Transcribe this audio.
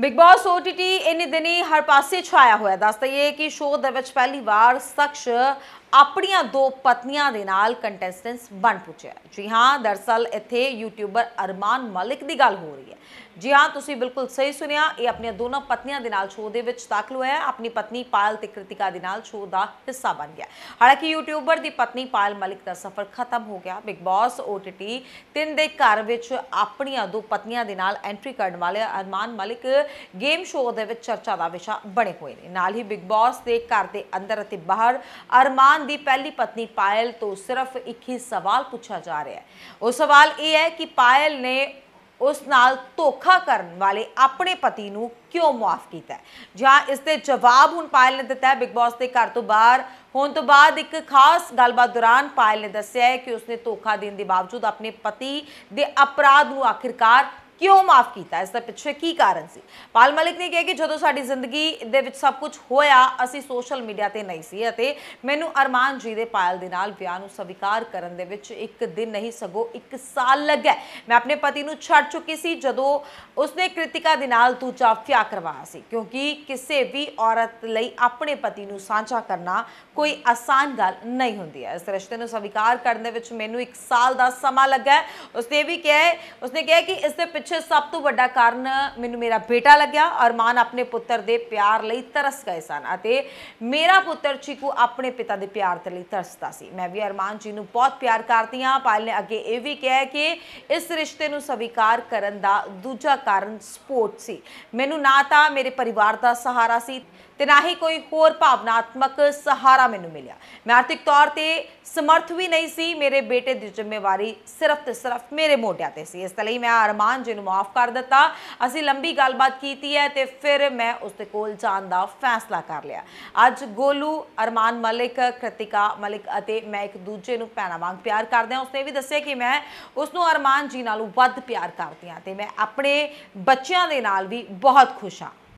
big ਬਾਸ OTT ਇਨੀ ਦਿਨੀ ਹਰ ਪਾਸੇ ਛਾਇਆ ਹੋਇਆ ਦੱਸਦਾ ਇਹ ਕਿ ਸ਼ੋਅ ਦੇ ਵਿੱਚ ਪਹਿਲੀ ਵਾਰ ਸਖਸ਼ ਆਪਣੀਆਂ ਦੋ ਪਤਨੀਆਂ ਦੇ ਨਾਲ ਕੰਟੈਸਟੈਂਟਸ ਬਣ ਪੁੱਜਿਆ ਜੀ ਹਾਂ ਦਰਸਲ ਇੱਥੇ ਯੂਟਿਊਬਰ ਅਰਮਾਨ ਮਲਿਕ ਦੀ ਗੱਲ ਹੋ ਰਹੀ ਹੈ ਜੀ ਹਾਂ ਤੁਸੀਂ ਬਿਲਕੁਲ ਸਹੀ ਸੁਣਿਆ ਇਹ ਆਪਣੀਆਂ ਦੋਨਾਂ ਪਤਨੀਆਂ ਦੇ ਨਾਲ ਸ਼ੋਅ ਦੇ ਵਿੱਚ ਦਾਖਲ ਹੋਇਆ ਆਪਣੀ ਪਤਨੀ ਪਾਲ ਤੇ ਕ੍ਰਿਤਿਕਾ ਦੇ ਨਾਲ ਸ਼ੋਅ ਦਾ ਹਿੱਸਾ ਬਣ ਗਿਆ ਹਾਲਾਂਕਿ ਯੂਟਿਊਬਰ ਦੀ ਪਤਨੀ ਪਾਲ ਮਲਿਕ ਦਾ ਸਫ਼ਰ ਖਤਮ ਹੋ ਗਿਆ ਬਿਗ ਬਾਸ OTT ਤਿੰਨ ਦੇ ਘਰ ਵਿੱਚ ਆਪਣੀਆਂ ਦੋ ਪਤਨੀਆਂ ਦੇ ਨਾਲ ਐਂਟਰੀ ਕਰਨ ਵਾਲੇ ਅਰਮਾਨ ਮਲਿਕ ਗੇਮ ਸ਼ੋਅ ਦੇ ਵਿੱਚ ਚਰਚਾ ਦਾ ਵਿਸ਼ਾ ਬਣੇ ਹੋਏ ਨੇ ਨਾਲ ਹੀ ਬਿਗ ਬਾਸ ਦੇ ਘਰ ਦੇ ਅੰਦਰ ਅਤੇ ਬਾਹਰ ਅਰਮਾਨ ਸਲਮਾਨ ਦੀ ਪਹਿਲੀ ਪਤਨੀ ਪਾਇਲ ਤੋਂ ਸਿਰਫ ਇੱਕ ਹੀ ਸਵਾਲ ਪੁੱਛਿਆ ਜਾ ਰਿਹਾ ਹੈ ਉਹ ਸਵਾਲ ਇਹ ਹੈ ਕਿ ਪਾਇਲ ਨੇ ਉਸ ਨਾਲ ਧੋਖਾ ਕਰਨ ਵਾਲੇ ਆਪਣੇ ਪਤੀ ਨੂੰ ਕਿਉਂ ਮਾਫ ਕੀਤਾ ਜਾਂ ਇਸ ਤੇ ਜਵਾਬ ਹੁਣ ਪਾਇਲ ਨੇ ਦਿੱਤਾ ਹੈ ਬਿਗ ਬਾਸ ਦੇ ਘਰ ਤੋਂ ਬਾਹਰ ਹੋਣ ਤੋਂ ਬਾਅਦ ਇੱਕ ਖਾਸ ਗੱਲਬਾਤ ਦੌਰਾਨ ਪਾਇਲ ਨੇ ਦੱਸਿਆ ਹੈ ਕਿ ਉਸਨੇ ਧੋਖਾ ਦੇਣ ਦੇ ਬਾਵਜੂਦ ਆਪਣੇ ਪਤੀ ਦੇ ਅਪਰਾਧ ਨੂੰ ਆਖਿਰਕਾਰ ਕਿਉਂ ਮਾਫ ਕੀਤਾ ਇਸ ਦਾ ਪਿੱਛੇ ਕੀ ਕਾਰਨ ਸੀ ਪਾਲ ਮਲਿਕ ਨੇ ਕਿਹਾ ਕਿ ਜਦੋਂ ਸਾਡੀ ਜ਼ਿੰਦਗੀ ਦੇ ਵਿੱਚ ਸਭ ਕੁਝ ਹੋਇਆ ਅਸੀਂ ਸੋਸ਼ਲ ਮੀਡੀਆ ਤੇ ਨਹੀਂ ਸੀ ਅਤੇ ਮੈਨੂੰ ਅਰਮਾਨ ਜੀ ਦੇ ਪਾਇਲ ਦੇ ਨਾਲ ਵਿਆਹ ਨੂੰ ਸਵੀਕਾਰ ਕਰਨ ਦੇ ਵਿੱਚ ਇੱਕ ਦਿਨ ਨਹੀਂ ਸਗੋ ਇੱਕ ਸਾਲ ਲੱਗਾ ਮੈਂ ਆਪਣੇ ਪਤੀ ਨੂੰ ਛੱਡ ਚੁੱਕੀ ਸੀ ਜਦੋਂ ਉਸਨੇ ਕ੍ਰਿਤਿਕਾ ਦੇ ਨਾਲ ਦੂਜਾ ਵਿਆਹ ਕਰਵਾਇਆ ਸੀ ਕਿਉਂਕਿ ਕਿਸੇ ਵੀ ਔਰਤ ਲਈ ਆਪਣੇ ਪਤੀ ਨੂੰ ਸਾਂਝਾ ਕਰਨਾ ਕੋਈ ਆਸਾਨ ਗੱਲ ਨਹੀਂ ਹੁੰਦੀ ਹੈ ਇਸ ਰਿਸ਼ਤੇ ਨੂੰ ਸਵੀਕਾਰ ਕਰਨ ਦੇ ਵਿੱਚ ਮੈਨੂੰ 1 ਸਾਲ ਦਾ ਸਮਾਂ ਲੱਗਾ ਉਸਨੇ ਵੀ ਕਿਹਾ ਉਸਨੇ ਕਿਹਾ ਕਿ ਇਸ ਦੇ ਪਿੱਛੇ ਸਭ ਤੋਂ ਵੱਡਾ ਕਾਰਨ ਮੈਨੂੰ ਮੇਰਾ ਬੇਟਾ ਲੱਗਿਆ ਅਰਮਾਨ ਆਪਣੇ ਪੁੱਤਰ ਦੇ ਪਿਆਰ ਲਈ ਤਰਸ ਗਏ ਸਨ ਅਤੇ ਮੇਰਾ ਪੁੱਤਰ ਚਿਕੂ ਆਪਣੇ ਪਿਤਾ ਦੇ ਪਿਆਰ ਤੇ ਲਈ ਤਰਸਦਾ ਸੀ ਮੈਂ ਵੀ ਅਰਮਾਨ ਜੀ ਨੂੰ ਬਹੁਤ ਪਿਆਰ ਕਰਦੀ ਹਾਂ ਪਾਲ ਨੇ ਅੱਗੇ ਇਹ ਵੀ ਕਿਹਾ ਕਿ ਇਸ ਰਿਸ਼ਤੇ ਨੂੰ ਸਵੀਕਾਰ ਕਰਨ ਦਾ ਦੂਜਾ ਕਾਰਨ ਸਪੋਰਟ ਸੀ ਮੈਨੂੰ ਨਾ ਤਾਂ ਮੇਰੇ ਪਰਿਵਾਰ ਦਾ ਸਹਾਰਾ ਸੀ ਤੇ ਨਾ ਹੀ ਕੋਈ ਹੋਰ ਭਾਵਨਾਤਮਕ ਸਹਾਰਾ ਮੈਨੂੰ ਮਿਲਿਆ ਮੈਂ ਆਰਥਿਕ ਤੌਰ ਤੇ ਸਮਰਥ ਵੀ ਨਹੀਂ ਸੀ ਮੇਰੇ ਬੇਟੇ ਦੀ ਜ਼ਿੰਮੇਵਾਰੀ ਸਿਰਫ ਤੇ ਸਿਰਫ ਮੇਰੇ ਮੋਢਿਆਂ ਤੇ ਸੀ ਇਸ ਲਈ ਮੈਂ ਅਰਮਾਨ ਜੀ ਨੂੰ ਮਾਫ ਕਰ ਦਿੱਤਾ ਅਸੀਂ ਲੰਬੀ ਗੱਲਬਾਤ ਕੀਤੀ ਹੈ ਤੇ ਫਿਰ ਮੈਂ ਉਸ ਦੇ ਕੋਲ ਜਾਣ ਦਾ ਫੈਸਲਾ ਕਰ ਲਿਆ ਅੱਜ ਗੋਲੂ ਅਰਮਾਨ ਮਲਿਕ ਕ੍ਰਿਤਿਕਾ ਮਲਿਕ ਅਤੇ ਮੈਂ ਇੱਕ ਦੂਜੇ ਨੂੰ ਪਿਆਰ ਵਾਂਗ ਪਿਆਰ ਕਰਦੇ ਹਾਂ ਉਸਨੇ ਵੀ ਦੱਸਿਆ ਕਿ ਮੈਂ ਉਸ ਨੂੰ ਅਰਮਾਨ ਜੀ ਨਾਲੋਂ ਵੱਧ ਪਿਆਰ ਕਰਦੀ ਹਾਂ ਤੇ ਮੈਂ ਆਪਣੇ ਬੱਚਿਆਂ ਦੇ ਨਾਲ ਵੀ ਬਹੁਤ ਖੁਸ਼ ਹਾਂ